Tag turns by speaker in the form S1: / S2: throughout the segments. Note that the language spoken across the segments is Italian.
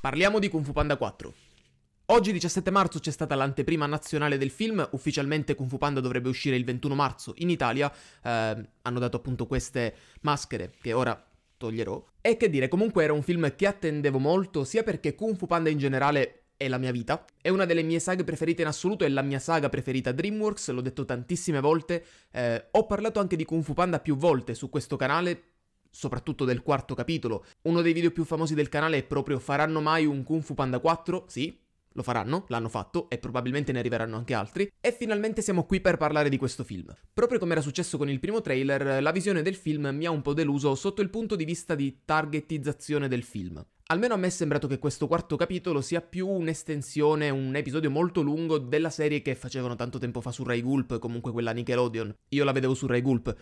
S1: Parliamo di Kung Fu Panda 4. Oggi 17 marzo c'è stata l'anteprima nazionale del film, ufficialmente Kung Fu Panda dovrebbe uscire il 21 marzo in Italia, eh, hanno dato appunto queste maschere che ora toglierò. E che dire, comunque era un film che attendevo molto, sia perché Kung Fu Panda in generale è la mia vita, è una delle mie saghe preferite in assoluto, è la mia saga preferita DreamWorks, l'ho detto tantissime volte, eh, ho parlato anche di Kung Fu Panda più volte su questo canale, soprattutto del quarto capitolo. Uno dei video più famosi del canale è proprio Faranno mai un Kung Fu Panda 4? Sì, lo faranno, l'hanno fatto e probabilmente ne arriveranno anche altri. E finalmente siamo qui per parlare di questo film. Proprio come era successo con il primo trailer, la visione del film mi ha un po' deluso sotto il punto di vista di targetizzazione del film. Almeno a me è sembrato che questo quarto capitolo sia più un'estensione, un episodio molto lungo della serie che facevano tanto tempo fa su Rai Gulp, comunque quella Nickelodeon. Io la vedevo su Rai Gulp.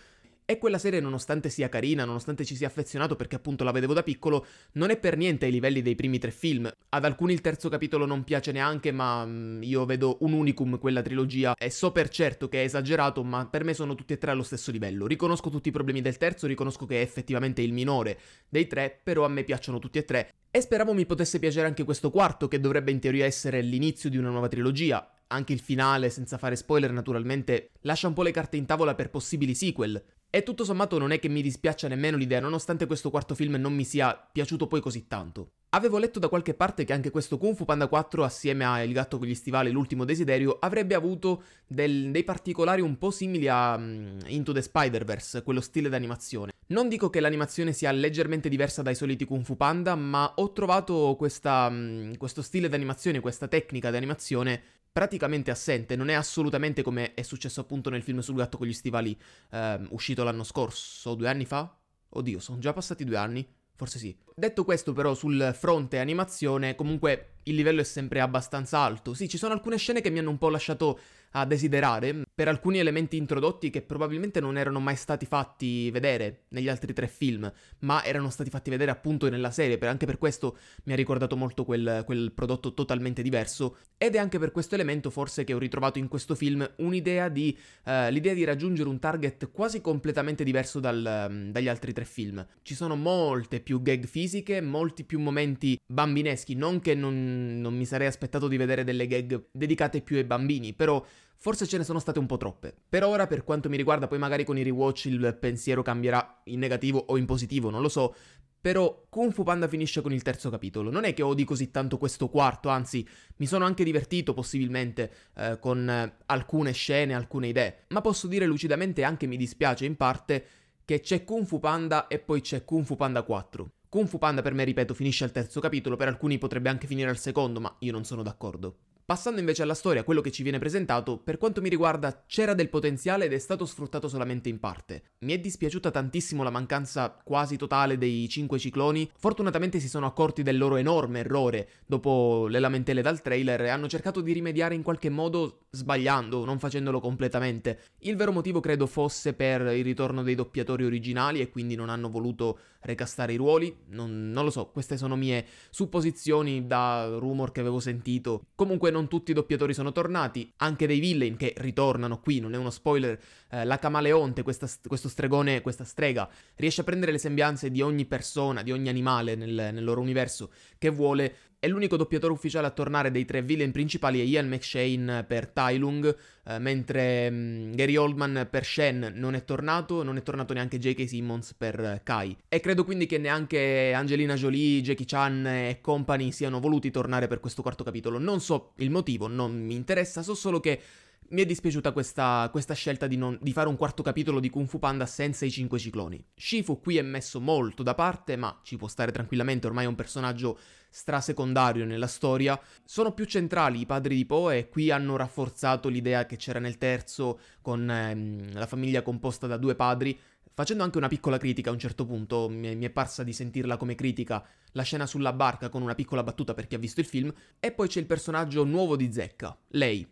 S1: E quella serie, nonostante sia carina, nonostante ci sia affezionato perché appunto la vedevo da piccolo, non è per niente ai livelli dei primi tre film. Ad alcuni il terzo capitolo non piace neanche, ma mm, io vedo un unicum quella trilogia e so per certo che è esagerato, ma per me sono tutti e tre allo stesso livello. Riconosco tutti i problemi del terzo, riconosco che è effettivamente il minore dei tre, però a me piacciono tutti e tre. E speravo mi potesse piacere anche questo quarto, che dovrebbe in teoria essere l'inizio di una nuova trilogia. Anche il finale, senza fare spoiler naturalmente, lascia un po' le carte in tavola per possibili sequel. E tutto sommato non è che mi dispiaccia nemmeno l'idea, nonostante questo quarto film non mi sia piaciuto poi così tanto. Avevo letto da qualche parte che anche questo Kung Fu Panda 4, assieme a Il gatto con gli stivali e l'ultimo desiderio, avrebbe avuto del, dei particolari un po' simili a um, Into the Spider-Verse, quello stile d'animazione. Non dico che l'animazione sia leggermente diversa dai soliti Kung Fu Panda, ma ho trovato questa, um, questo stile d'animazione, questa tecnica d'animazione praticamente assente, non è assolutamente come è successo appunto nel film sul gatto con gli stivali, eh, uscito l'anno scorso, due anni fa? Oddio, sono già passati due anni? Forse sì. Detto questo però sul fronte animazione, comunque il livello è sempre abbastanza alto. Sì, ci sono alcune scene che mi hanno un po' lasciato a desiderare per alcuni elementi introdotti che probabilmente non erano mai stati fatti vedere negli altri tre film, ma erano stati fatti vedere appunto nella serie, per, anche per questo mi ha ricordato molto quel, quel prodotto totalmente diverso ed è anche per questo elemento forse che ho ritrovato in questo film un'idea di, uh, l'idea di raggiungere un target quasi completamente diverso dal, um, dagli altri tre film. Ci sono molte più gag fisiche, molti più momenti bambineschi, non che non non, mi sarei aspettato di vedere delle gag dedicate più ai bambini, però forse ce ne sono state un po' troppe. Per ora, per quanto mi riguarda, poi magari con i rewatch il pensiero cambierà in negativo o in positivo, non lo so, però Kung Fu Panda finisce con il terzo capitolo. Non è che odi così tanto questo quarto, anzi, mi sono anche divertito possibilmente eh, con alcune scene, alcune idee. Ma posso dire lucidamente anche mi dispiace in parte che c'è Kung Fu Panda e poi c'è Kung Fu Panda 4. Kung Fu Panda per me, ripeto, finisce al terzo capitolo, per alcuni potrebbe anche finire al secondo, ma io non sono d'accordo. Passando invece alla storia, quello che ci viene presentato, per quanto mi riguarda c'era del potenziale ed è stato sfruttato solamente in parte. Mi è dispiaciuta tantissimo la mancanza quasi totale dei 5 cicloni, fortunatamente si sono accorti del loro enorme errore dopo le lamentele dal trailer e hanno cercato di rimediare in qualche modo sbagliando, non facendolo completamente. Il vero motivo credo fosse per il ritorno dei doppiatori originali e quindi non hanno voluto recastare i ruoli, non, non lo so, queste sono mie supposizioni da rumor che avevo sentito. Comunque non non tutti i doppiatori sono tornati, anche dei villain che ritornano qui, non è uno spoiler, eh, la Camaleonte, questa, questo stregone, questa strega, riesce a prendere le sembianze di ogni persona, di ogni animale nel, nel loro universo che vuole è l'unico doppiatore ufficiale a tornare dei tre villain principali è Ian McShane per Tai Lung, eh, mentre mh, mm, Gary Oldman per Shen non è tornato, non è tornato neanche J.K. Simmons per eh, Kai. E credo quindi che neanche Angelina Jolie, Jackie Chan e company siano voluti tornare per questo quarto capitolo. Non so il motivo, non mi interessa, so solo che mi è dispiaciuta questa, questa scelta di, non, di, fare un quarto capitolo di Kung Fu Panda senza i cinque cicloni. Shifu qui è messo molto da parte, ma ci può stare tranquillamente, ormai è un personaggio strasecondario nella storia. Sono più centrali i padri di Poe e qui hanno rafforzato l'idea che c'era nel terzo con ehm, la famiglia composta da due padri, facendo anche una piccola critica a un certo punto, mi è parsa di sentirla come critica, la scena sulla barca con una piccola battuta per chi ha visto il film, e poi c'è il personaggio nuovo di Zecca, lei,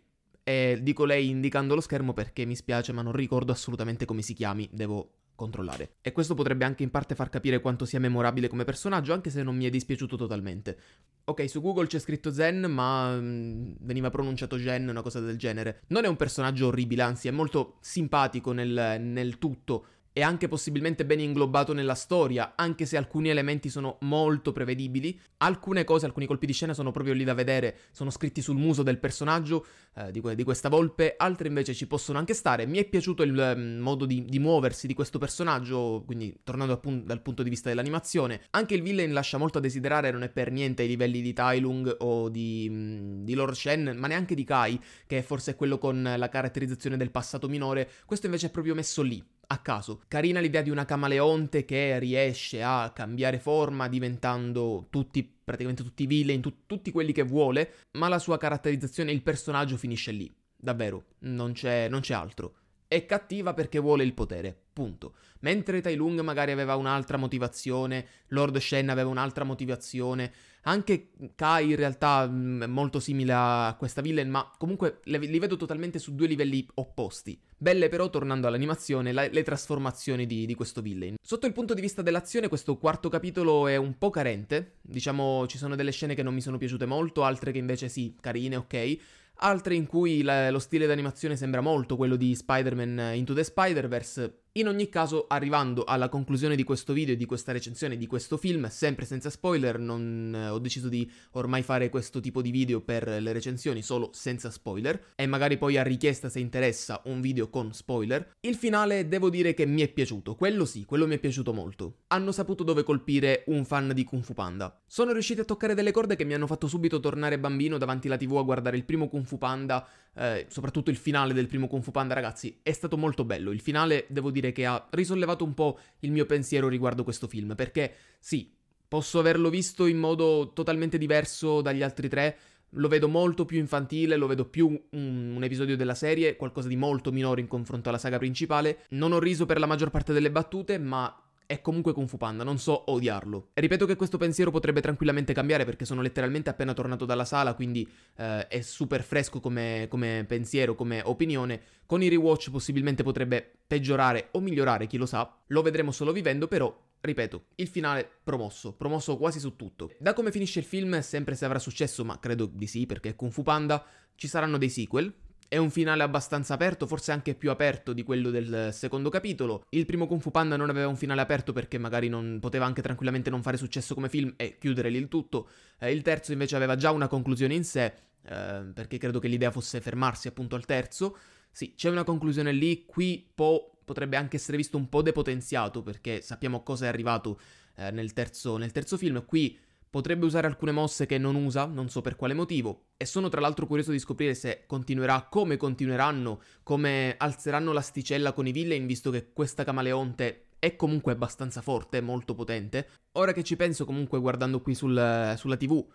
S1: e dico lei indicando lo schermo perché mi spiace, ma non ricordo assolutamente come si chiami, devo controllare. E questo potrebbe anche in parte far capire quanto sia memorabile come personaggio, anche se non mi è dispiaciuto totalmente. Ok, su Google c'è scritto Zen, ma mm, veniva pronunciato Gen, una cosa del genere. Non è un personaggio orribile, anzi è molto simpatico nel, nel tutto, e anche possibilmente ben inglobato nella storia, anche se alcuni elementi sono molto prevedibili. Alcune cose, alcuni colpi di scena sono proprio lì da vedere, sono scritti sul muso del personaggio eh, di, que- di, questa volpe, altre invece ci possono anche stare. Mi è piaciuto il eh, modo di, di, muoversi di questo personaggio, quindi tornando appun- dal punto di vista dell'animazione. Anche il villain lascia molto a desiderare, non è per niente ai livelli di Tailung o di, mm, di Lord Shen, ma neanche di Kai, che è forse è quello con la caratterizzazione del passato minore. Questo invece è proprio messo lì a caso. Carina l'idea di una camaleonte che riesce a cambiare forma diventando tutti praticamente tutti i villain, tu- tutti quelli che vuole, ma la sua caratterizzazione, il personaggio finisce lì. Davvero, non c'è, non c'è altro. È cattiva perché vuole il potere. Punto. Mentre Tai Lung magari aveva un'altra motivazione, Lord Shen aveva un'altra motivazione, anche Kai in realtà mh, mm, è molto simile a questa villain, ma comunque le, li vedo totalmente su due livelli opposti. Belle però, tornando all'animazione, la, le trasformazioni di, di, questo villain. Sotto il punto di vista dell'azione, questo quarto capitolo è un po' carente. Diciamo, ci sono delle scene che non mi sono piaciute molto, altre che invece sì, carine, ok. Altre in cui la, lo stile d'animazione sembra molto quello di Spider-Man Into the Spider-Verse, in ogni caso, arrivando alla conclusione di questo video e di questa recensione di questo film, sempre senza spoiler, non, eh, ho deciso di ormai fare questo tipo di video per le recensioni solo senza spoiler, e magari poi a richiesta se interessa un video con spoiler. Il finale devo dire che mi è piaciuto, quello sì, quello mi è piaciuto molto. Hanno saputo dove colpire un fan di Kung Fu Panda. Sono riusciti a toccare delle corde che mi hanno fatto subito tornare bambino davanti alla tv a guardare il primo Kung Fu Panda eh, soprattutto il finale del primo Kung Fu Panda, ragazzi, è stato molto bello. Il finale devo dire che ha risollevato un po' il mio pensiero riguardo questo film, perché sì, posso averlo visto in modo totalmente diverso dagli altri tre, lo vedo molto più infantile, lo vedo più un, un, episodio della serie, qualcosa di molto minore in confronto alla saga principale. Non ho riso per la maggior parte delle battute, ma è comunque Kung Fu Panda, non so odiarlo. E ripeto che questo pensiero potrebbe tranquillamente cambiare perché sono letteralmente appena tornato dalla sala, quindi eh, è super fresco come, come pensiero, come opinione. Con i rewatch possibilmente potrebbe peggiorare o migliorare, chi lo sa. Lo vedremo solo vivendo, però Ripeto, il finale promosso, promosso quasi su tutto. Da come finisce il film, sempre se avrà successo, ma credo di sì perché è Kung Fu Panda, ci saranno dei sequel, è un finale abbastanza aperto, forse anche più aperto di quello del secondo capitolo. Il primo Kung Fu Panda non aveva un finale aperto perché magari non poteva anche tranquillamente non fare successo come film e chiudere lì il tutto. Eh, il terzo invece aveva già una conclusione in sé, eh, perché credo che l'idea fosse fermarsi appunto al terzo. Sì, c'è una conclusione lì, qui po' potrebbe anche essere visto un po' depotenziato perché sappiamo cosa è arrivato eh, nel, terzo, nel terzo film. Qui Potrebbe usare alcune mosse che non usa, non so per quale motivo, e sono tra l'altro curioso di scoprire se continuerà, come continueranno, come alzeranno l'asticella con i villain, visto che questa camaleonte è comunque abbastanza forte, molto potente. Ora che ci penso comunque guardando qui sul, sulla tv,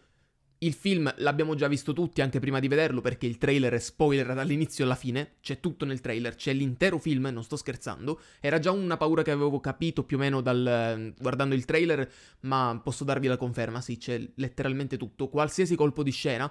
S1: il film l'abbiamo già visto tutti anche prima di vederlo perché il trailer è spoiler dall'inizio alla fine, c'è tutto nel trailer, c'è l'intero film, non sto scherzando. Era già una paura che avevo capito più o meno dal, guardando il trailer, ma posso darvi la conferma, sì, c'è letteralmente tutto. Qualsiasi colpo di scena,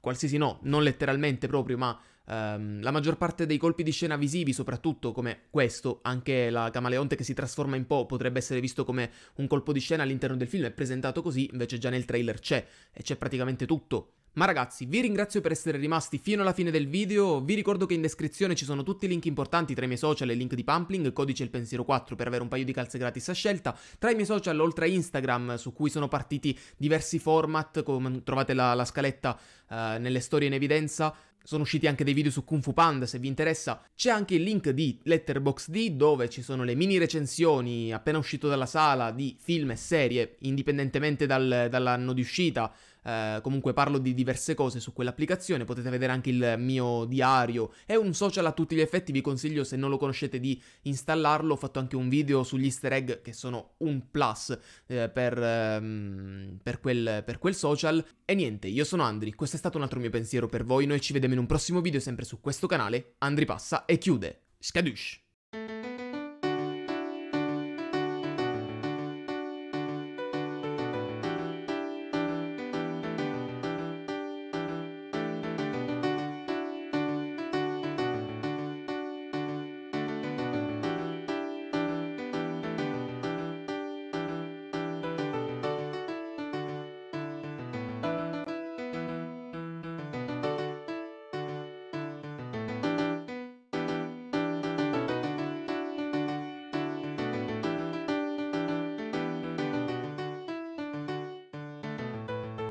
S1: qualsiasi no, non letteralmente proprio, ma Um, la maggior parte dei colpi di scena visivi, soprattutto come questo, anche la camaleonte che si trasforma in Po potrebbe essere visto come un colpo di scena all'interno del film, è presentato così, invece già nel trailer c'è, e c'è praticamente tutto. Ma ragazzi, vi ringrazio per essere rimasti fino alla fine del video, vi ricordo che in descrizione ci sono tutti i link importanti tra i miei social e il link di Pumpling, codice il pensiero 4 per avere un paio di calze gratis a scelta, tra i miei social oltre a Instagram su cui sono partiti diversi format, come trovate la, la scaletta eh, nelle storie in evidenza, sono usciti anche dei video su Kung Fu Panda se vi interessa. C'è anche il link di Letterboxd dove ci sono le mini recensioni appena uscito dalla sala di film e serie, indipendentemente dal, dall'anno di uscita, eh, comunque parlo di diverse cose su quell'applicazione, potete vedere anche il mio diario, è un social a tutti gli effetti, vi consiglio se non lo conoscete di installarlo, ho fatto anche un video sugli easter egg che sono un plus eh, per, ehm, per, quel, per quel social. E niente, io sono Andri, questo è stato un altro mio pensiero per voi, noi ci vediamo in un prossimo video sempre su questo canale, Andri passa e chiude. Scadush!